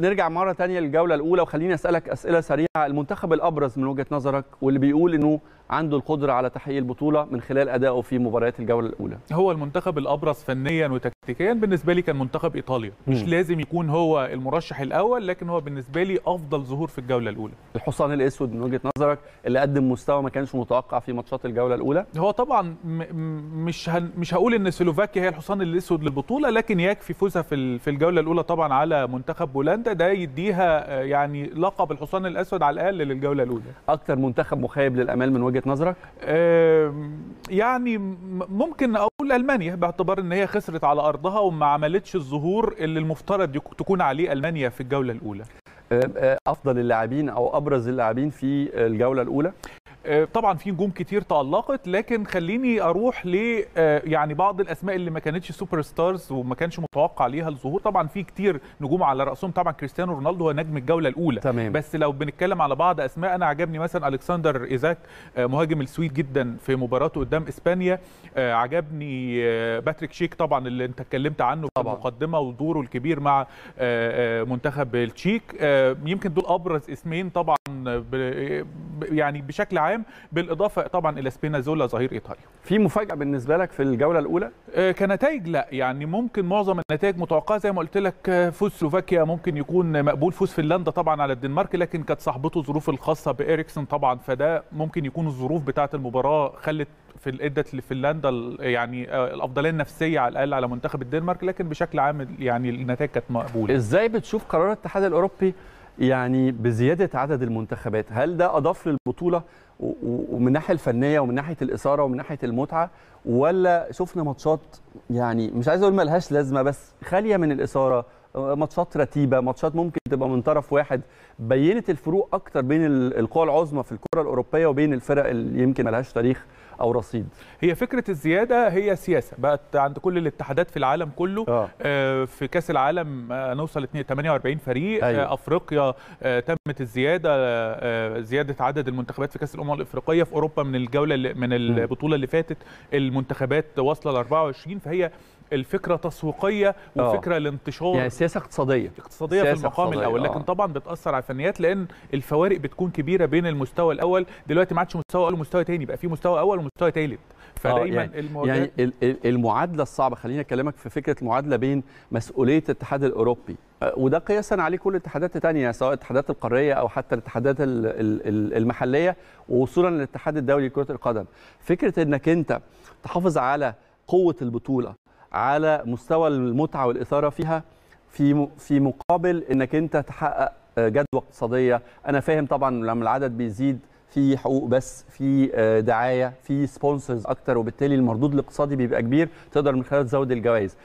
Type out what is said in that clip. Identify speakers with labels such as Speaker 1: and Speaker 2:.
Speaker 1: نرجع مرة تانية للجولة الأولى وخليني أسألك أسئلة سريعة المنتخب الأبرز من وجهة نظرك واللي بيقول إنه عنده القدرة على تحقيق البطولة من خلال أدائه في مباريات الجولة الأولى هو المنتخب
Speaker 2: الأبرز فنيا وتكتيكيا بالنسبة لي كان منتخب إيطاليا مش م. لازم يكون هو المرشح
Speaker 1: الأول لكن هو بالنسبة لي أفضل ظهور في الجولة الأولى الحصان الأسود من وجهة نظرك اللي قدم مستوى ما كانش متوقع في ماتشات الجولة الأولى
Speaker 2: هو طبعا مش هن... مش هقول إن سلوفاكيا هي الحصان الأسود للبطولة لكن يكفي فوزها في, ال... في الجولة الأولى طبعا على منتخب بولندا هولندا ده يديها آه، يعني لقب الحصان الاسود على الاقل للجوله الاولى اكتر منتخب مخيب للامال من وجهه نظرك يعني ممكن اقول المانيا باعتبار ان هي خسرت على ارضها وما عملتش الظهور اللي المفترض تكون عليه المانيا في الجوله الاولى
Speaker 1: آه، آه، افضل اللاعبين او ابرز اللاعبين في الجوله الاولى
Speaker 2: آه، طبعا في نجوم كتير تالقت لكن خليني اروح ل آه، يعني بعض الاسماء اللي ما كانتش سوبر ستارز وما كانش متوقع ليها الظهور طبعا في كتير نجوم على راسهم طبعا كريستيانو رونالدو هو نجم الجوله الاولى تمام. بس لو بنتكلم على بعض اسماء انا عجبني مثلا الكسندر ايزاك آه، مهاجم السويد جدا في مباراته قدام اسبانيا عجبني باتريك شيك طبعا اللي انت اتكلمت عنه طبعا. المقدمه ودوره الكبير مع منتخب التشيك يمكن دول ابرز اسمين طبعا يعني بشكل عام بالاضافه طبعا الى سبينازولا ظهير ايطاليا
Speaker 1: في مفاجاه بالنسبه لك في الجوله الاولى
Speaker 2: آه، كنتائج لا يعني ممكن معظم النتائج متوقعه زي ما قلت لك آه، فوز سلوفاكيا ممكن يكون مقبول فوز فنلندا طبعا على الدنمارك لكن كانت صاحبته ظروف الخاصه بإريكسن طبعا فده ممكن يكون الظروف بتاعه المباراه خلت في ادت لفنلندا يعني آه، الافضليه النفسيه على الاقل على منتخب الدنمارك لكن بشكل عام يعني النتائج كانت مقبوله ازاي بتشوف قرار الاتحاد
Speaker 1: الاوروبي يعني بزياده عدد المنتخبات هل ده اضاف للبطوله ومن الناحيه الفنيه ومن ناحيه الاثاره ومن ناحيه المتعه ولا شفنا ماتشات يعني مش عايز اقول ملهاش لازمه بس خاليه من الاثاره آه، ماتشات رتيبه ماتشات ممكن تبقى من طرف واحد بينت الفروق اكتر بين القوى العظمى في الكره الاوروبيه وبين الفرق اللي يمكن ملهاش تاريخ او رصيد هي فكره الزياده هي سياسه بقت
Speaker 2: عند كل الاتحادات في العالم كله آه. آه في كاس العالم آه نوصل 48 فريق أيوة. آه افريقيا آه تمت الزياده آه،, آه زياده عدد المنتخبات في كاس الامم الافريقيه في اوروبا من الجوله اللي من البطوله اللي فاتت المنتخبات واصله ل 24 فهي الفكره تسويقيه وفكره الانتشار آه. يعني سياسه اقتصاديه اقتصاديه سياسة في المقام اقتصادية. الاول لكن آه. طبعا بتاثر على الفنيات لان الفوارق بتكون كبيره بين المستوى الاول دلوقتي ما عادش مستوى اول ومستوى تاني بقى في مستوى اول ومستوى مستوى تالت فدايما آه، يعني,
Speaker 1: يعني المعادله الصعبه خليني اكلمك في فكره المعادله بين مسؤوليه الاتحاد الاوروبي آه، وده قياسا عليه كل الاتحادات الثانيه يعني سواء الاتحادات القاريه او حتى الاتحادات المحليه ووصولا للاتحاد الدولي لكره القدم فكره انك انت تحافظ على قوه البطوله على مستوى المتعه والاثاره فيها في في مقابل انك انت تحقق آه، جدوى اقتصاديه انا فاهم طبعا لما العدد بيزيد في حقوق بس في آه، دعايه في سبونسرز اكتر وبالتالي المردود الاقتصادي بيبقى كبير تقدر من خلال تزود الجوائز